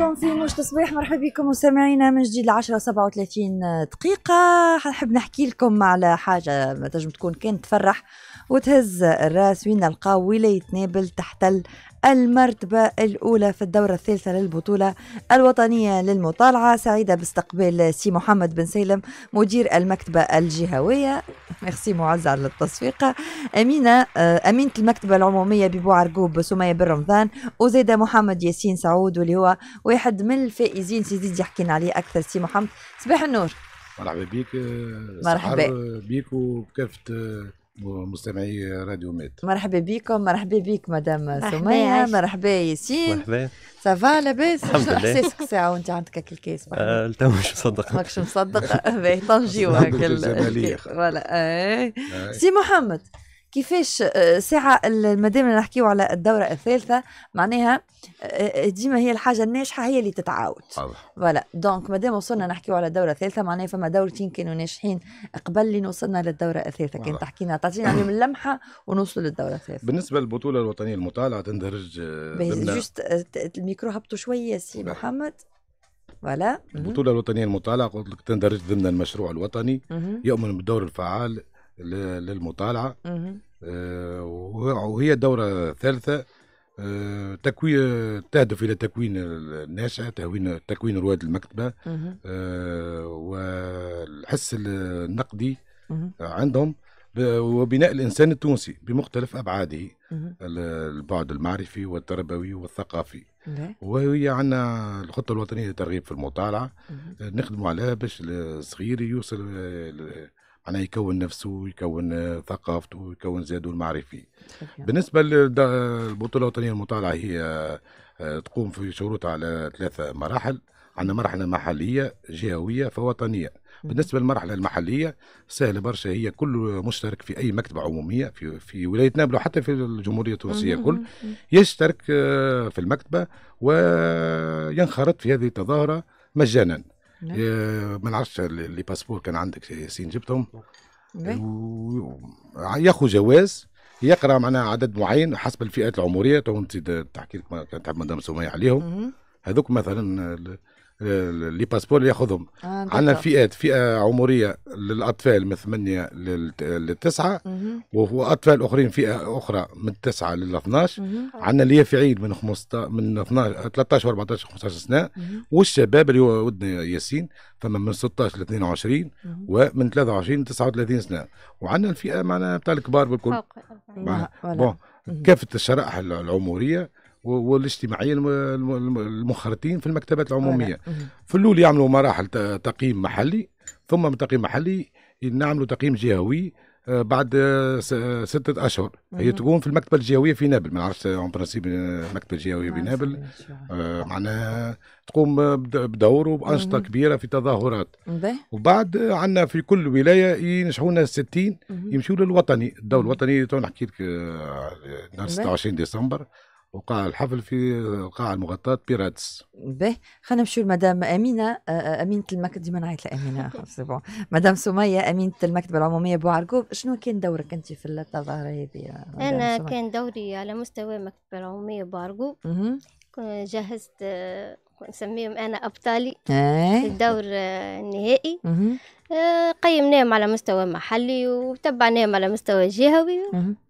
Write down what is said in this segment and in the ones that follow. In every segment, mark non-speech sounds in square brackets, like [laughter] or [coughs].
بكم في موج تصبيح مرحبا بكم مستمعينا من جديد العشرة سبعة 37 دقيقة حنحب نحكي لكم على حاجة تنجم تكون كانت تفرح وتهز الراس وين نلقاو ولاية نابل تحتل المرتبة الأولى في الدورة الثالثة للبطولة الوطنية للمطالعة سعيدة باستقبال سي محمد بن سيلم مدير المكتبة الجهوية ميرسي معز على التصفيقة أمينة آه، أمينة المكتبة العمومية ببوعرقوب سمية بن رمضان وزيد محمد ياسين سعود واللي هو واحد من الفائزين سي زيد يحكينا عليه أكثر سي محمد صباح النور مرحبا بك آه، مرحبا آه، بك وبكافة ومستمعي راديو ميت مرحبا بكم مرحبا بك مدام سميه مرحبا ياسين مرحبا سافا لاباس شنو احساسك ساعه وانت عندك هكا الكاس تو مش مصدق ماكش مصدق [laughs] باهي طنجي [laughs] هكا فوالا [laughs] آه. آه. سي محمد كيفاش آه، ساعة اللي نحكيو على الدورة الثالثة معناها آه، آه، ديما هي الحاجة الناجحة هي اللي تتعاود فوالا دونك مادام وصلنا نحكيو على الدورة الثالثة معناها فما دورتين كانوا ناجحين قبل اللي وصلنا للدورة الثالثة كان تحكينا تعطينا عليهم اللمحة ونوصلوا للدورة الثالثة بالنسبة للبطولة الوطنية المطالعة تندرج جوست الميكرو هبطوا شوية سي محمد فوالا البطولة الوطنية المطالعة قلت لك تندرج ضمن المشروع الوطني يؤمن بالدور الفعال للمطالعه آه، وهي دوره ثالثه آه، تكوين تهدف الى تكوين الناشئه تهوين تكوين رواد المكتبه آه، والحس النقدي عندهم وبناء الانسان التونسي بمختلف ابعاده البعد المعرفي والتربوي والثقافي وهي عندنا الخطه الوطنيه للترغيب في المطالعه نخدموا عليها باش الصغير يوصل معناها يكون نفسه ويكون ثقافته ويكون زاده المعرفي بالنسبة للبطولة الوطنية المطالعة هي آه، تقوم في شروطها على ثلاثة مراحل عندنا مرحلة محلية جهوية فوطنية بالنسبة للمرحلة المحلية سهلة برشا هي كل مشترك في أي مكتبة عمومية في, في ولاية نابلس وحتى في الجمهورية التونسية الكل يشترك آه، في المكتبة وينخرط في هذه التظاهرة مجانا ما نعرفش لي باسبور كان عندك ياسين جبتهم نعم. ياخذ جواز يقرا معناها عدد معين حسب الفئات العمريه تو انت تحكي لك تحب مدام سميه عليهم هذوك مثلا لي باسبور ياخذهم آه عندنا فئات فئه عمريه للاطفال من 8 للتسعة وهو اطفال اخرين فئه اخرى من 9 لل 12 عندنا اليافعين من 15 من 12 13 و 14 15 سنه والشباب اللي هو ودنا ياسين فما من 16 ل 22 ومن 23 ل 39 سنه وعندنا الفئه معنا بتاع الكبار بالكل بون كافه الشرائح العمريه والاجتماعيين المنخرطين في المكتبات العموميه في الاول يعملوا مراحل تقييم محلي ثم من تقييم محلي نعملوا تقييم جهوي آه، بعد آه، آه، ستة أشهر هي تكون في المكتبة الجهوية في نابل ما نعرفش اون برانسيب المكتبة الجهوية في نابل يعني. معناها تقوم بدور وبأنشطة كبيرة في تظاهرات وبعد عندنا في كل ولاية ينشحونا 60 يمشوا للوطني الدور الوطني تو نحكي لك نهار 26 ديسمبر وقاع الحفل في القاعة المغطاة بيرادس به خلينا نمشيو لمدام أمينة أمينة المكتب ديما نعيط لأمينة بون [laughs] مدام سمية أمينة المكتبة العمومية بوعرقوب شنو كان دورك أنت في التظاهرة هذه أنا كان دوري على مستوى المكتبة العمومية بوعرقوب جهزت نسميهم أنا أبطالي إيه. في الدور آه، النهائي قيمناهم على مستوى محلي وتبعناهم على مستوى جهوي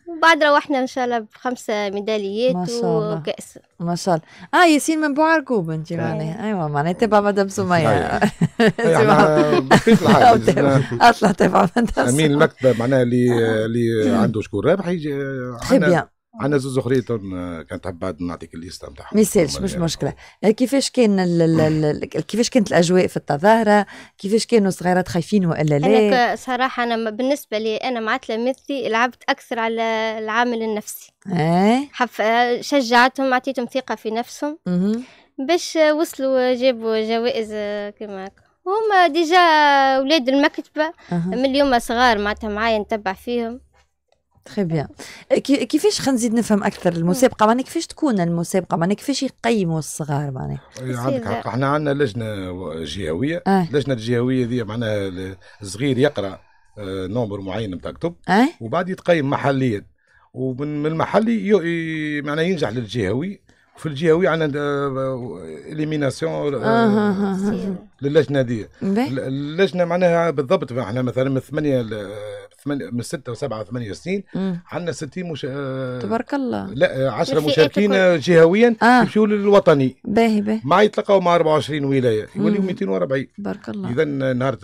وبعد روحنا ان شاء الله بخمسه ميداليات ما شاء الله. وكاس ما شاء الله اه ياسين من بوعركوب انت إيه. معناها ايوه معناها تبع مدام سميه اطلع أيوة. [laughs] أيوة، [laughs] تبع مدام سمية امين المكتب معناها اللي اللي عنده شكون رابح يجي تخي عندنا زوز اخرين آه، كانت عباد نعطيك الليسته نتاعها ما يسالش مش مشكله آه، كيفاش كان كيفاش كانت الاجواء في التظاهره كيفاش كانوا صغيرات خايفين والا لا انا صراحه انا بالنسبه لي انا مع تلامذتي لعبت اكثر على العامل النفسي ايه آه، شجعتهم اعطيتهم ثقه في نفسهم باش وصلوا جابوا جوائز كما هما ديجا ولاد المكتبه أه. من اليوم صغار معناتها معايا نتبع فيهم تري بيان كيفاش خلينا نزيد نفهم اكثر المسابقه معناها كيفاش تكون المسابقه معناها كيفاش يقيموا الصغار معناها عندك حق احنا عندنا لجنه جهويه اللجنه الجهويه هذه معناها الصغير يقرا نمبر معين نتاع كتب وبعد يتقيم محليا ومن المحلي معناها ينجح للجهوي في الجهوي عندنا اليميناسيون للجنه دي اللجنه معناها بالضبط احنا مثلا من ثمانيه ثمانية من ستة وسبعة وثمانية سنين عندنا 60 مش... تبارك الله لا 10 مشاركين جهويا آه. يمشيوا للوطني باهي باهي مع يتلقاو مع 24 ولاية يوليو 240 تبارك الله إذا نهار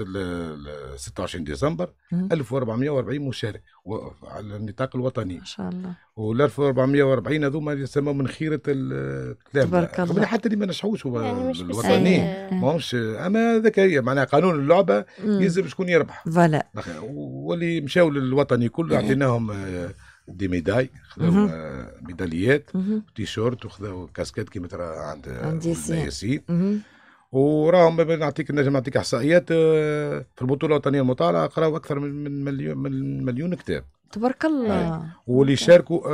26 ديسمبر 1440 مشارك على النطاق الوطني ما شاء الله وال 1440 هذوما يسموا من خيره تبارك الله حتى اللي ما نجحوش هو يعني مش الوطني يعني آه. ما اما ذاك هي معناها قانون اللعبه يلزم شكون يربح فوالا واللي مشاو للوطني كله اعطيناهم آه، دي ميداي خذوا آه، ميداليات شورت وخذوا كاسكات كيما ترى عند ياسين وراهم نعطيك نجم نعطيك احصائيات في البطوله الوطنيه المطالعه قراوا اكثر من مليون من مليون كتاب تبارك الله واللي شاركوا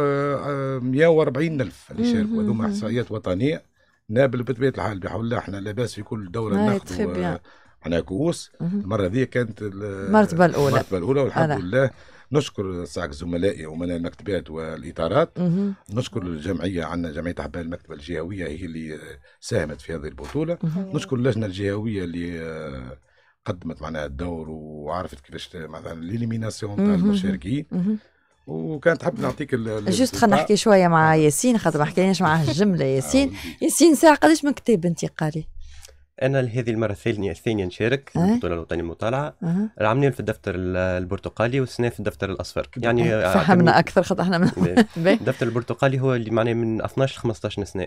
140 آه، آه، الف اللي شاركوا هذوما احصائيات وطنيه نابل بطبيعه الحال بحول الله احنا لاباس في كل دوره ناخذ يعني. آه، احنا كؤوس المره هذه كانت المرتبه الاولى المرتبه الاولى والحمد لله نشكر ساعك زملائي ومن المكتبات والاطارات مه. نشكر الجمعيه عندنا جمعيه احباء المكتبه الجهويه هي اللي ساهمت في هذه البطوله مه. نشكر اللجنه الجهويه اللي قدمت معناها الدور و وعرفت كيفاش مثلا ليليميناسيون تاع المشاركين وكانت تحب نعطيك جوست خلينا نحكي شويه مع ياسين خاطر ما حكيناش معاه الجمله [laughs] ياسين آه، ياسين ساعه قداش من كتاب انت قاري؟ انا هذه المره الثانيه الثانيه نشارك في أه؟ البطوله الوطنيه المطالعه أه؟ العامين في الدفتر البرتقالي والسنه في الدفتر الاصفر يعني أه، فهمنا اكثر خاطر احنا من [laughs] [laughs] الدفتر البرتقالي هو اللي معناه من 12 ل 15 سنه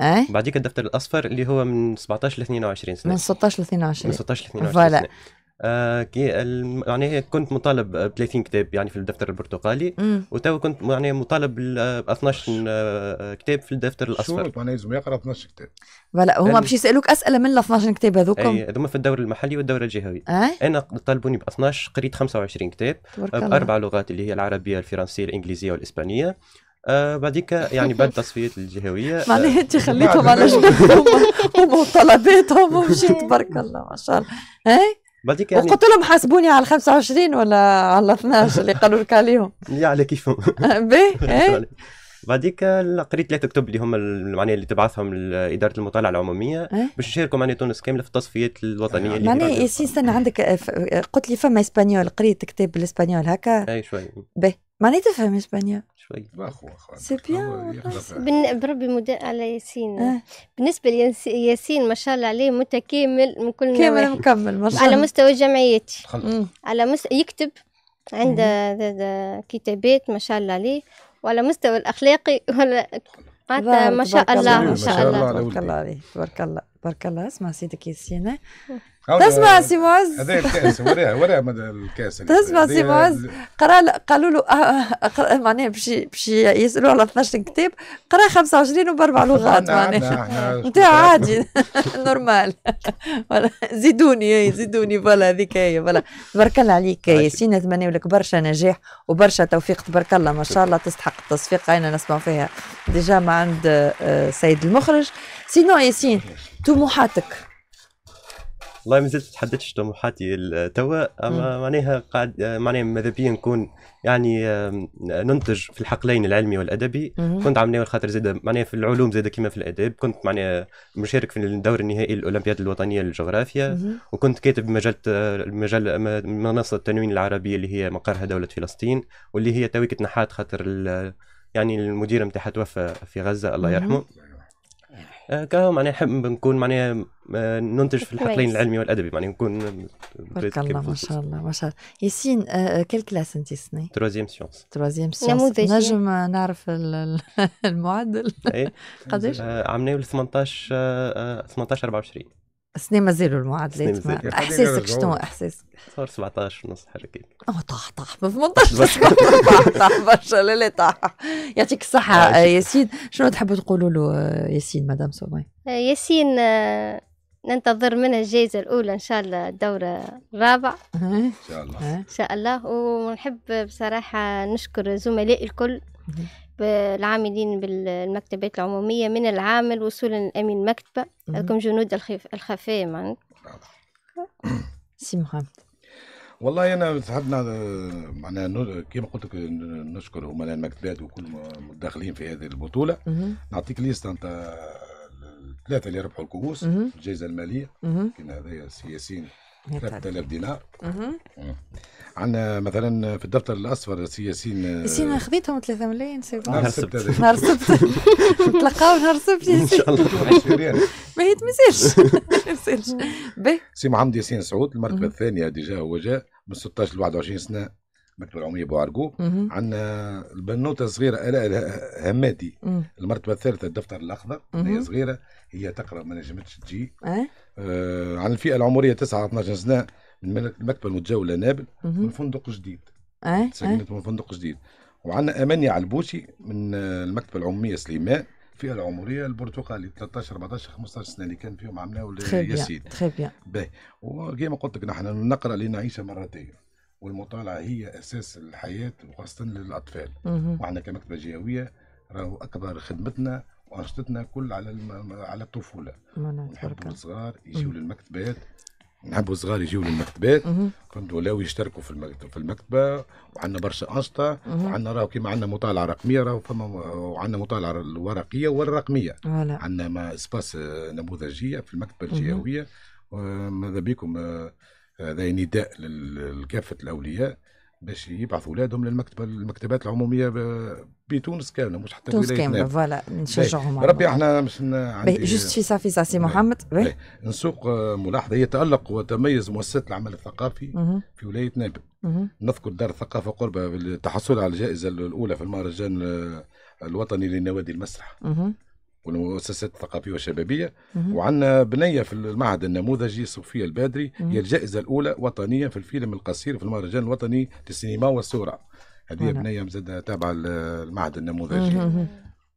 أه؟ بعديك الدفتر الاصفر اللي هو من 17 ل 22 سنه من 16 ل 22 من 16 ل 22 فوالا آه يعني كنت مطالب ب 30 كتاب يعني في الدفتر البرتقالي وتو كنت يعني مطالب ب 12 آه، آه، كتاب في الدفتر الاصفر شو معناها لازم يقرا 12 كتاب فلا هما باش يسالوك اسئله من ال 12 كتاب هذوكم اي هذوما في الدوره المحلي والدوره الجهوي آه؟ انا طالبوني ب 12 قريت 25 كتاب آه، باربع لغات اللي هي العربيه الفرنسيه الانجليزيه والاسبانيه آه بعديك يعني بعد التصفيات [laughs] الجهويه معناها انت خليتهم على جنب هما وطلباتهم ومشيت تبارك الله ما شاء الله بعديك يعني وقلت لهم حاسبوني على 25 ولا على 12 اللي قالوا لك عليهم يا على كيفهم باهي بعديك قريت ثلاثه كتب اللي هما معناها اللي تبعثهم لاداره المطالعه العموميه إيه؟ باش نشاركوا معنا تونس كامله في التصفيات الوطنيه اللي معناها ياسين استنى عندك آه، آه، قلت لي فما اسبانيول قريت كتاب بالاسبانيول هكا اي شوي باهي معناها تفهم اسبانيول شوي باخو سي بيان بربي مداء على ياسين آه. بالنسبه لياسين ما شاء الله عليه متكامل من كل كامل مكمل ما شاء الله على مستوى جمعيتي على مستوى يكتب عنده كتابات ما شاء الله عليه وعلى مستوى الأخلاقي ولا ما شاء الله ما شاء الله تبارك الله عليه تبارك الله تبارك الله اسمع سيدك ياسينة تسمع سي معز هذا الكاس وراه وراه الكاس تسمع سي معز قرا قالوا له آه، آه، معناها باش باش يسالوا على 12 كتاب قرا 25 وباربع [laughs] لغات معناها [laughs] نتاع عادي [laughs] نورمال زيدوني زيدوني فوالا هذيك هي فوالا تبارك الله عليك ياسين نتمنى لك برشا نجاح وبرشا توفيق تبارك الله ما شاء الله تستحق التصفيق انا نسمع فيها ديجا ما عند آه، سيد المخرج سينو ياسين طموحاتك والله ما زلت تحددتش طموحاتي توا اما معناها قاعد معناها ماذا بيا نكون يعني ننتج في الحقلين العلمي والادبي مم. كنت عم ناوي خاطر زاده معناها في العلوم زاده كيما في الاداب كنت معناها مشارك في الدور النهائي الاولمبياد الوطنيه للجغرافيا وكنت كاتب مجله مجله منصه التنوين العربيه اللي هي مقرها دوله فلسطين واللي هي تويكت نحات خاطر يعني المدير نتاعها توفى في غزه الله يرحمه مم. آه، كهو معناها نحب بنكون معناها آه، ننتج في الحقلين العلمي والادبي معناها نكون بارك الله ما شاء الله ما شاء الله ياسين كل كلاس انت سني؟ تروازيام سيونس تروازيام سيونس نجم نعرف المعدل قداش؟ عملناه 18 18 24 سنين ما زالوا المعادلات ما. احساسك شنو احساسك؟ صار 17 ونص حاجه اه طاح طاح ما 18 [laughs] طاح طاح برشا لا لا طاح يعطيك الصحه آه، ياسين شنو تحبوا تقولوا له آه، ياسين مدام سومي؟ آه، ياسين ننتظر منها الجائزة الأولى إن شاء الله الدورة الرابعة إن شاء الله إن شاء الله ونحب بصراحة نشكر زملائي الكل العاملين بالمكتبات العمومية من العامل وصولا لأمين المكتبة لكم جنود الخفاء معناتها [coughs] سي محمد والله انا صحبنا معناها كيما قلت لك نشكر امناء المكتبات وكل الداخلين في هذه البطوله نعطيك ليست نتاع الثلاثه اللي ربحوا الكؤوس الجائزه الماليه كان هذايا السياسيين 3000 دينار عندنا مثلا في الدفتر الاصفر سي آه، ياسين ياسين خذيتهم 3 ملايين سي نهار السبت نهار السبت نتلقاو نهار السبت [laughs] ان شاء الله [laughs] ما هي تمسيرش [laughs] سي محمد ياسين سعود المرتبه الثانيه ديجا هو جاء من 16 ل 21 سنه المكتبه العموميه بوعرقوب عندنا آه، البنوته الصغيره الاء آه، الهمادي المرتبه الثالثه الدفتر الاخضر هي صغيره هي تقرا ما نجمتش تجي آه، عن الفئه العمريه 9 12 سنه من المكتبه المتجوله نابل من فندق جديد أه؟ سكنت من فندق جديد وعندنا امانيا علبوشي من آه، المكتبه العموميه سليمان الفئه العمريه البرتقالي 13 14 15 سنه اللي كان فيهم عملناه ولا يا سيدي تخي بيان باهي قلت لك نحن نقرا لنعيشها مرتين والمطالعه هي اساس الحياه وخاصه للاطفال وعندنا كمكتبه جهويه راهو اكبر خدمتنا وانشطتنا كل على الم... على الطفوله نحبوا الصغار يجيو للمكتبات نحبوا الصغار يجيو للمكتبات فهمت ولاو يشتركوا في المكتبه في المكتبه وعندنا برشا انشطه وعندنا راهو كيما عندنا مطالعه رقميه راهو فما وعندنا مطالعه الورقيه والرقميه عندنا ما اسباس آه، نموذجيه في المكتبه الجهويه ماذا بكم هذا آه، آه، نداء لكافه الاولياء باش يبعثوا اولادهم للمكتبه المكتبات العموميه بتونس كامله مش حتى تونس كامله فوالا نشجعهم ربي احنا مش عندي جوست في صافي سي محمد نسوق آه، ملاحظه هي تالق وتميز مؤسسات العمل الثقافي مه. في ولايه نابل مه. نذكر دار الثقافه قربها بالتحصل على الجائزه الاولى في المهرجان آه، الوطني للنوادي المسرح مه. والمؤسسات الثقافية والشبابية وعندنا بنية في المعهد النموذجي صوفية البادري هي الجائزة الأولى وطنيا في الفيلم القصير في المهرجان الوطني للسينما والصورة هذه بنية مزدة تابعة للمعهد النموذجي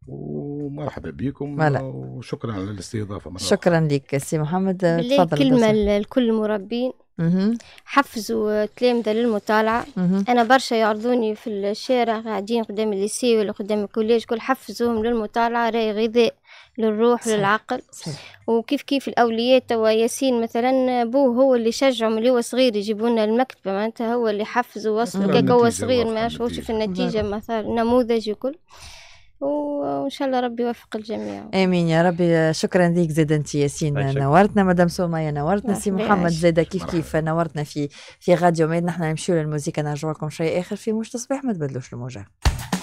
ومرحبا بكم وشكرا على الاستضافة شكرا لك سي محمد تفضل كلمة لكل المربين حفزوا تلامذة للمطالعة أنا برشا يعرضوني في الشارع قاعدين قدام الليسي ولا قدام الكوليج كل حفزوهم للمطالعة راي غذاء للروح صحيح. وللعقل صحيح. وكيف كيف الأولياء توا ياسين مثلا بوه هو اللي شجعهم اللي هو صغير يجيبونا لنا المكتبه معناتها هو اللي حفز ووصل هو صغير ما شوفش في النتيجه نعم. مثلا نموذج وكل وان شاء الله ربي يوفق الجميع امين يا ربي شكرا ليك زيد انت ياسين نورتنا مدام سومايا نورتنا سي محمد زيد كيف كيف نورتنا في في غاديو ميد نحن نمشيو للموسيقى نرجع لكم شيء اخر في مش تصبح ما تبدلوش الموجه